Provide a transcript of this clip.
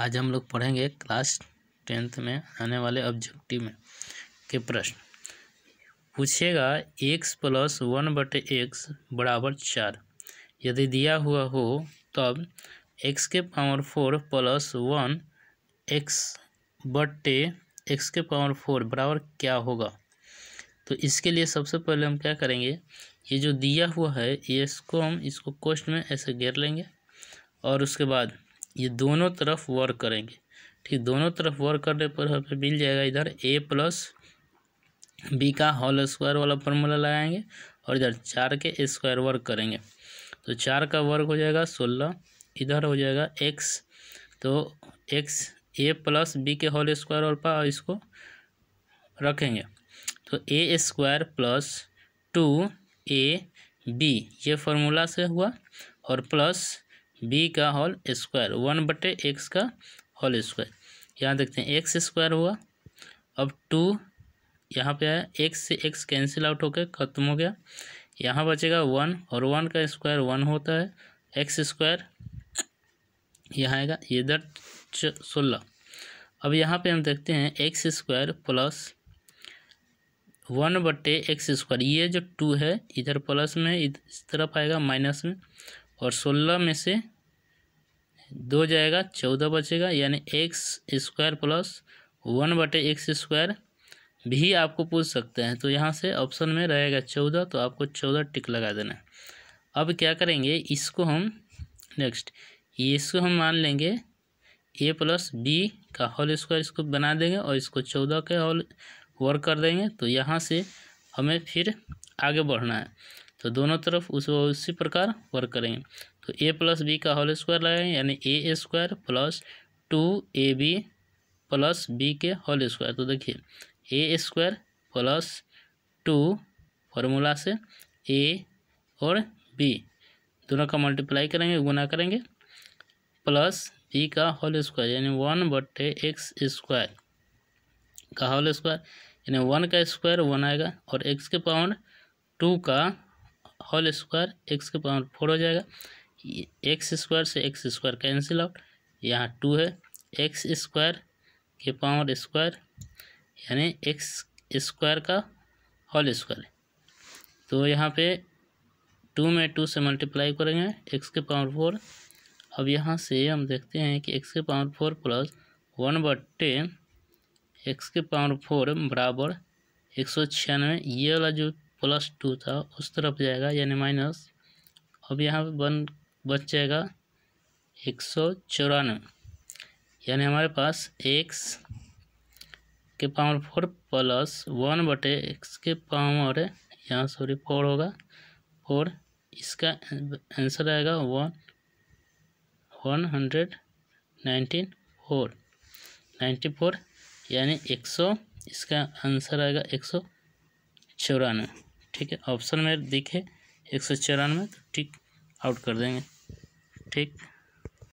आज हम लोग पढ़ेंगे क्लास टेंथ में आने वाले ऑब्जेक्टिव में के प्रश्न पूछेगा एक्स प्लस वन बटे एक्स बराबर चार यदि दिया हुआ हो तब एक्स के power four plus one X बटे एक्स के पावर फोर बराबर क्या होगा तो इसके लिए सबसे पहले हम क्या करेंगे ये जो दिया हुआ है इसको हम इसको कोष्ट में ऐसे घेर लेंगे और उसके बाद ये दोनों तरफ वर्क करेंगे ठीक दोनों तरफ वर्क करने पर हमें मिल जाएगा इधर ए प्लस बी का होल स्क्वायर वाला फॉर्मूला लगाएंगे और इधर चार के स्क्वायर वर्क करेंगे तो चार का वर्क हो जाएगा सोलह इधर हो जाएगा एक्स तो एक्स ए प्लस बी के होल स्क्वायर और पा इसको रखेंगे तो A square plus two A B ये फॉर्मूला से हुआ और प्लस बी का होल स्क्वायर वन बटे एक्स का होल स्क्वायर यहाँ देखते हैं एक्स स्क्वायर हुआ अब टू यहाँ पे आया एक्स से एक्स कैंसिल आउट होकर ख़त्म हो गया यहाँ बचेगा वन और वन का स्क्वायर वन होता है एक्स स्क्वायर यहाँ आएगा इधर सोलह अब यहाँ पे हम देखते हैं एक्स स्क्वायर प्लस वन बटे एक्स स्क्वायर ये जो टू है इधर प्लस में इस तरफ आएगा माइनस में और सोलह में से दो जाएगा चौदह बचेगा यानी एक्स स्क्वायर प्लस वन बटे एक्स स्क्वायर भी आपको पूछ सकते हैं तो यहाँ से ऑप्शन में रहेगा चौदह तो आपको चौदह टिक लगा देना है अब क्या करेंगे इसको हम नेक्स्ट इसको हम मान लेंगे ए प्लस बी का होल स्क्वायर इसको बना देंगे और इसको चौदह के होल वर्क कर देंगे तो यहाँ से हमें फिर आगे बढ़ना है तो दोनों तरफ उस उसी प्रकार वर्क करेंगे तो ए प्लस बी का होल स्क्वायर लगाएंगे यानी A square plus two A B plus B के होल स्क्वायर तो देखिए A square plus two formula से ए और बी दोनों का मल्टीप्लाई करेंगे गुना करेंगे प्लस बी का होल स्क्वायर यानी वन बटे एक्स स्क्वायर का होल स्क्वायर यानी वन का स्क्वायर वन आएगा और एक्स के पाउंड टू का होल स्क्वायर एक्स के पावर फोर हो जाएगा एक्स स्क्वायर से एक्स स्क्वायर कैंसिल आउट यहाँ टू है एक्स स्क्वायर के पावर स्क्वायर यानी एक्स स्क्वायर का होल स्क्वायर तो यहाँ पे टू में टू से मल्टीप्लाई करेंगे एक्स के पावर फोर अब यहाँ से हम देखते हैं कि एक्स के power four plus one ten X के पावर फोर बराबर एक सौ छियानवे ये वाला जो प्लस टू था उस तरफ जाएगा यानी माइनस अब यहाँ पे वन बच जाएगा एक सौ चौरानवे यानी हमारे पास एक्स के पावर फोर प्लस वन बटे एक्स के पावर यहाँ सॉरी फोर होगा फोर इसका आंसर आएगा one one hundred nineteen four ninety four यानी एक सौ इसका आंसर आएगा एक सौ चौरानवे ठीक है ऑप्शन में दिखे एक सौ चौरानवे तो ठीक आउट कर देंगे ठीक